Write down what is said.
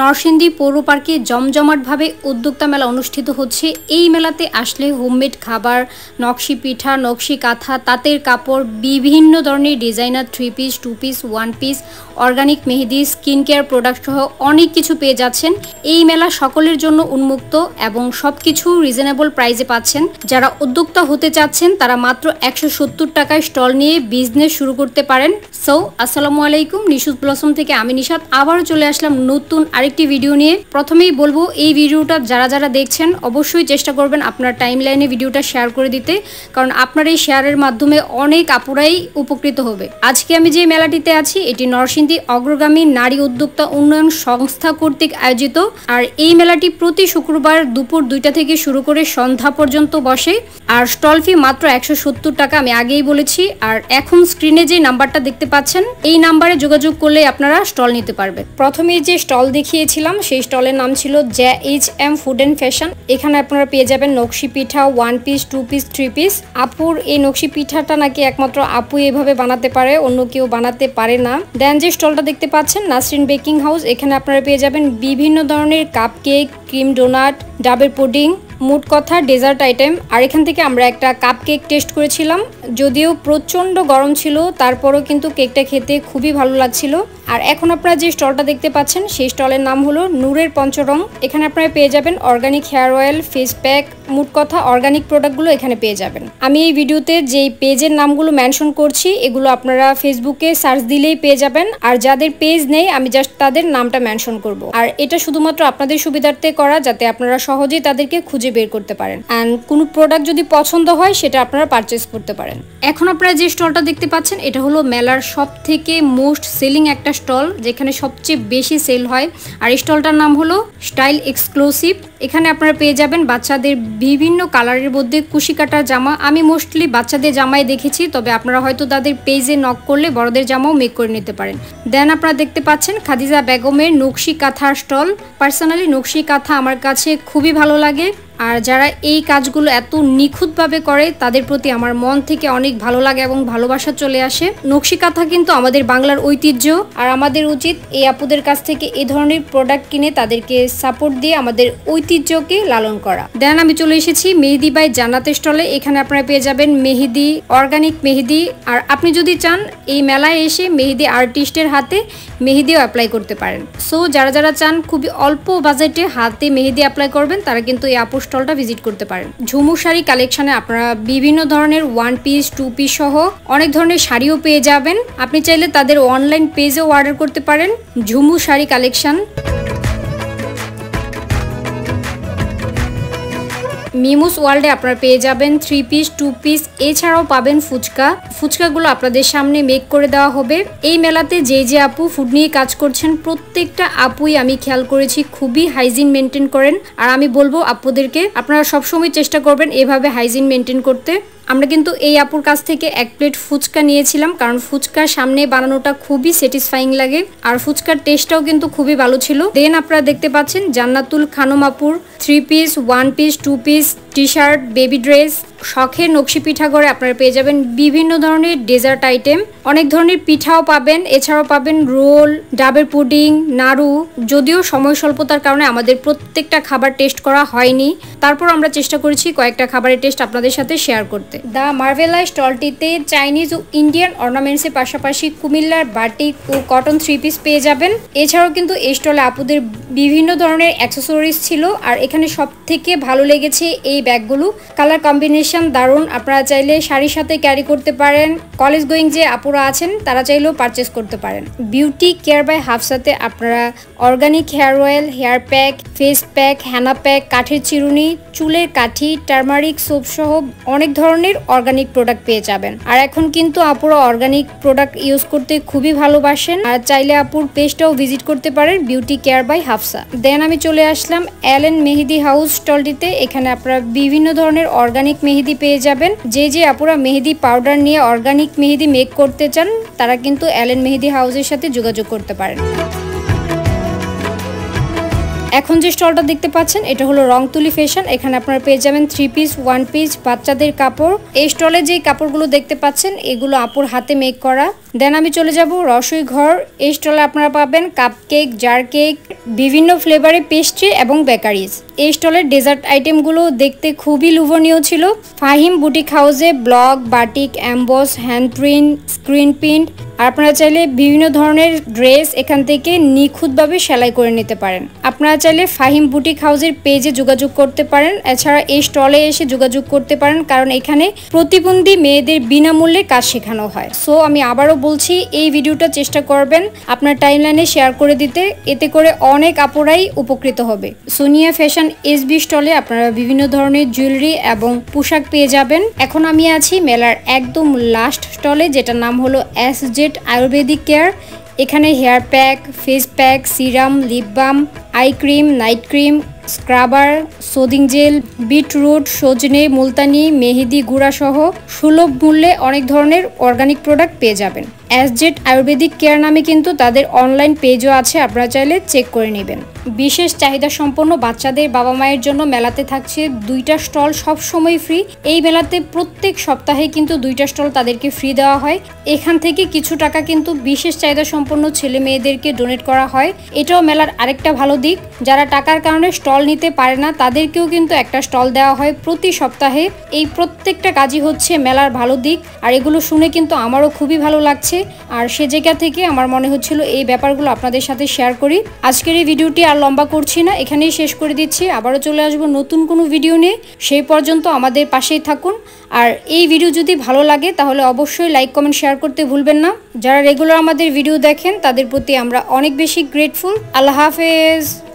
নরসিংদী পৌর পার্কে জমজমাটভাবে উদ্যোক্তা মেলা অনুষ্ঠিত হচ্ছে এই মেলাতে আসলে হোমমেড খাবার নকশি পিঠা নকশি কাঁথা তাঁতের কাপড় বিভিন্ন ধরনের designer three piece two piece one piece organic mehndi skin care product সহ অনেক কিছু পেয়ে যাচ্ছেন এই মেলা সকলের জন্য উন্মুক্ত এবং সব কিছু রিজনেবল প্রাইজে পাচ্ছেন যারা উদ্যোক্তা হতে চাচ্ছেন তারা মাত্র একশো টাকায় স্টল নিয়ে বিজনেস শুরু করতে পারেন সো আসসালামু আলাইকুম নিশুদ ব্লসম থেকে আমি নিশাদ আবারও চলে আসলাম নতুন আর আরেকটি ভিডিও নিয়ে প্রথমেই বলবো এই ভিডিওটা যারা যারা দেখছেন অবশ্যই চেষ্টা করবেন আপনার টাইম লাইনে ভিডিওটা শেয়ার করে দিতে কারণ আপনার এই শেয়ারের মাধ্যমে অনেক আপুরাই উপকৃত হবে আজকে আমি যে মেলাটিতে আছি এটি নরসিংদী অগ্রগামী নারী উদ্যোক্তা উন্নয়ন সংস্থা কর্তৃক আয়োজিত আর এই মেলাটি প্রতি শুক্রবার দুপুর দুইটা থেকে শুরু করে সন্ধ্যা পর্যন্ত বসে আর স্টল ফি মাত্র একশো টাকা আমি আগেই বলেছি আর এখন স্ক্রিনে যে নাম্বারটা দেখতে পাচ্ছেন এই নাম্বারে যোগাযোগ করলে আপনারা স্টল নিতে পারবেন প্রথমে যে স্টল দেখি দেখিয়েছিলাম সেই স্টলের নাম ছিল J H M food and fashion এখানে আপনারা পেয়ে যাবেন nakshi pitha one piece two piece three piece আপুর এই নকশি পিঠাটা নাকি একমাত্র আপু এভাবে বানাতে পারে অন্য কেউ বানাতে পারে না দেন যে স্টলটা দেখতে পাচ্ছেন নাসরিন বেকিং হাউস এখানে আপনারা পেয়ে যাবেন বিভিন্ন ধরনের কাপ কেক ক্রিম ডোনাট ডাবের পুডিং মোট কথা ডেজার্ট আইটেম আর এখান থেকে আমরা একটা কাপ কেক টেস্ট করেছিলাম যদিও প্রচণ্ড গরম ছিল তারপরও কিন্তু কেকটা খেতে খুবই ভালো লাগছিল আর এখন আপনারা যে স্টলটা দেখতে পাচ্ছেন সেই স্টলের নাম হলো নূরের পঞ্চরং এখানে আপনারা পেয়ে যাবেন organic hair oil face pack মোট কথা অর্গানিক প্রোডাক্টগুলো এখানে পেয়ে যাবেন আমি এই ভিডিওতে যেই পেজের নামগুলো মেনশন করছি এগুলো আপনারা ফেসবুকে সার্চ দিলেই পেয়ে যাবেন আর যাদের পেজ নেই আমি জাস্ট তাদের নামটা মেনশন করব আর এটা শুধুমাত্র আপনাদের সুবিধার্থে করা যাতে আপনারা সহজেই তাদেরকে খুঁজে বের করতে পারেন অ্যান্ড কোনো প্রোডাক্ট যদি পছন্দ হয় সেটা আপনারা পারচেস করতে পারেন এখন আপনারা যে স্টলটা দেখতে পাচ্ছেন এটা হলো মেলার সব থেকে মোস্ট সেলিং একটা স্টল যেখানে সবচেয়ে বেশি সেল হয় আর এই স্টলটার নাম হলো স্টাইল এক্সক্লুসিভ এখানে আপনারা পেয়ে যাবেন বাচ্চাদের বিভিন্ন কালারের মধ্যে কুশি কাটার জামা আমি মোস্টলি বাচ্চাদের জামাই দেখেছি তবে আপনারা হয়তো তাদের পেজে নক করলে বড়দের জামাও মেক করে নিতে পারেন দেন আপনারা দেখতে পাচ্ছেন খাদিজা বেগমের নকশি কাঁথার স্টল পার্সোনালি নকশি কাঁথা আমার কাছে খুবই ভালো লাগে আর যারা এই কাজগুলো এত নিখুঁতভাবে করে তাদের প্রতি আমার মন থেকে অনেক ভালো লাগে এবং ভালোবাসা চলে আসে নকশি কাঁথা কিন্তু আমাদের বাংলার ঐতিহ্য আর আমাদের উচিত এই আপুদের কাছ থেকে এ ধরনের প্রোডাক্ট কিনে তাদেরকে সাপোর্ট দিয়ে আমাদের ঐতিহ্যকে লালন করা দেন আমি চলে এসেছি মেহেদি বাই জান্নাতের স্টলে এখানে আপনারা পেয়ে যাবেন মেহেদি অর্গানিক মেহেদি আর আপনি যদি চান এই মেলায় এসে মেহেদি আর্টিস্টের হাতে মেহেদিও অ্যাপ্লাই করতে পারেন সো যারা যারা চান খুবই অল্প বাজেটে হাতে মেহেদি অ্যাপ্লাই করবেন তারা কিন্তু এই আপু স্টলটা ভিজিট করতে পারেন ঝুমুর শাড়ি কালেকশানে আপনারা বিভিন্ন ধরনের ওয়ান পিস টু পিস সহ অনেক ধরনের শাড়িও পেয়ে যাবেন আপনি চাইলে তাদের অনলাইন পেজেও অর্ডার করতে পারেন ঝুমু শাড়ি কালেকশন মিমুস ওয়ার্ল্ডে আপনারা পেয়ে যাবেন থ্রি পিস টু পিস এছাড়াও পাবেন ফুচকা ফুচকাগুলো আপনাদের সামনে মেক করে দেওয়া হবে এই মেলাতে যে যে আপু ফুড নিয়ে কাজ করছেন প্রত্যেকটা আপুই আমি খেয়াল করেছি খুবই হাইজিন মেনটেন করেন আর আমি বলবো আপুদেরকে আপনারা সবসময় চেষ্টা করবেন এভাবে হাইজিন মেনটেন করতে আমরা কিন্তু এই আপুর কাছ থেকে এক প্লেট ফুচকা নিয়েছিলাম কারণ ফুচকা সামনে বানানোটা খুবই স্যাটিসফাইং লাগে আর ফুচকার টেস্টটাও কিন্তু খুবই ভালো ছিল দেন আপনারা দেখতে পাচ্ছেন জান্নাতুল খানম আপুর three piece one piece two piece T shirt baby dress শখের নকশি পিঠা করে আপনারা পেয়ে যাবেন বিভিন্ন ধরনের ডেজার্ট আইটেম অনেক ধরনের পিঠাও পাবেন এছাড়াও পাবেন রোল ডাবের পুডিং নাড়ু যদিও সময় স্বল্পতার কারণে আমাদের প্রত্যেকটা খাবার টেস্ট করা হয়নি তারপর আমরা চেষ্টা করেছি কয়েকটা খাবারের টেস্ট আপনাদের সাথে শেয়ার করতে দ্য মার্ভেলা স্টলটিতে চাইনিজ ও ইন্ডিয়ান অর্নামেন্টসের পাশাপাশি কুমিল্লার বাটিক ও কটন থ্রি পিস পেয়ে যাবেন এছাড়াও কিন্তু এই স্টলে আপুদের বিভিন্ন ধরনের অ্যাক্সেসরিজ ছিল আর এখানে সব থেকে ভালো লেগেছে এই ব্যাগগুলো কালার কম্বিনেশন দারুণ আপনারা চাইলে শাড়ির সাথে ক্যারি করতে পারেন কলেজ গোয়িং যে আপুরা আছেন তারা চাইলেও পারচেস করতে পারেন বিউটি কেয়ার বাই হাফসাতে আপনারা organic hair oil hair pack face pack henna pack কাঠের চিরুনি চুলের কাঠি টার্মারিক সোপ সহ অনেক ধরনের অর্গানিক প্রোডাক্ট পেয়ে যাবেন আর এখন কিন্তু আপুরা অর্গানিক প্রোডাক্ট ইউজ করতে খুবই ভালোবাসেন আর চাইলে আপুর পেজটাও ভিজিট করতে পারেন beauty care by Hafsa then আমি চলে আসলাম অ্যালেন মেহেদি হাউস স্টলটিতে এখানে আপনারা বিভিন্ন ধরনের অর্গানিক মেহেদি পেয়ে যাবেন যে যে আপুরা মেহেদি পাউডার নিয়ে অর্গানিক মেহেদি মেক করতে চান তারা কিন্তু অ্যালেন মেহেদি হাউসের সাথে যোগাযোগ করতে পারেন এখন যে স্টলটা দেখতে পাচ্ছেন এটা হলো রং তুলি ফ্যাশন এখানে আপনারা পেয়ে যাবেন থ্রি পিস ওয়ান পিস বাচ্চাদের কাপড় এই স্টলে যে কাপড়গুলো দেখতে পাচ্ছেন এগুলো আপুর হাতে মেক করা দেন আমি চলে যাব রসই ঘর এই স্টলে আপনারা পাবেন কাপ কেক জার কেক বিভিন্ন ফ্লেভারের পেস্ট্রি এবং বেকারিজ এই স্টলের ডেজার্ট আইটেমগুলো দেখতে খুবই লোভনীয় ছিল ফাহিম বুটিক হাউসে block batik emboss hand print screen print আপনারা চাইলে বিভিন্ন ধরনের ড্রেস এখান থেকে নিখুঁতভাবে সেলাই করে নিতে পারেন আপনারা চাইলে ফাহিম বুটিক হাউসের পেজে যোগাযোগ করতে পারেন এছাড়া এই স্টলে এসে যোগাযোগ করতে পারেন কারণ এখানে প্রতিবন্ধী মেয়েদের বিনামূল্যে কাজ শেখানো হয় সো আমি আবারও বলছি এই ভিডিওটা চেষ্টা করবেন আপনার টাইমলাইনে শেয়ার করে দিতে এতে করে অনেক আপুরাই উপকৃত হবে সোনিয়া ফ্যাশন এসবি স্টলে আপনারা বিভিন্ন ধরনের জুয়েলারি এবং পোশাক পেয়ে যাবেন এখন আমি আছি মেলার একদম লাস্ট স্টলে যেটার নাম হলো S J hundred ayurvedic care এখানে hair pack face pack serum lip balm eye cream night cream scrubber soothing gel beetroot সজনে মুলতানি মেহেদি সহ সুলভ মূল্যে অনেক ধরনের অর্গানিক প্রোডাক্ট পেয়ে যাবেন অ্যাসজেট আয়ুর্বেদিক কেয়ার নামে কিন্তু তাদের অনলাইন পেজও আছে আপনারা চাইলে চেক করে নেবেন বিশেষ চাহিদা সম্পন্ন বাচ্চাদের বাবা মায়ের জন্য মেলাতে থাকছে দুইটা স্টল সব সময় ফ্রি এই মেলাতে প্রত্যেক সপ্তাহে কিন্তু দুইটা স্টল তাদেরকে ফ্রি দেওয়া হয় এখান থেকে কিছু টাকা কিন্তু বিশেষ চাহিদা সম্পন্ন ছেলে মেয়েদেরকে ডোনেট করা হয় এটাও মেলার আরেকটা ভালো দিক যারা টাকার কারণে স্টল নিতে পারে না তাদেরকেও কিন্তু একটা স্টল দেওয়া হয় প্রতি সপ্তাহে এই প্রত্যেকটা কাজই হচ্ছে মেলার ভালো দিক আর এগুলো শুনে কিন্তু আমারও খুবই ভালো লাগছে আর সে জায়গা থেকে আমার মনে হচ্ছিল এই ব্যাপারগুলো আপনাদের সাথে শেয়ার করি আজকের এই ভিডিওটি আর আর লম্বা করছি না এখানেই শেষ করে দিচ্ছি আবারও চলে আসব নতুন কোনো ভিডিও নিয়ে সেই পর্যন্ত আমাদের পাশেই থাকুন আর এই ভিডিও যদি ভালো লাগে তাহলে অবশ্যই লাইক কমেন্ট শেয়ার করতে ভুলবেন না যারা রেগুলার আমাদের ভিডিও দেখেন তাদের প্রতি আমরা অনেক বেশি গ্রেটফুল আল্লাহ হাফেজ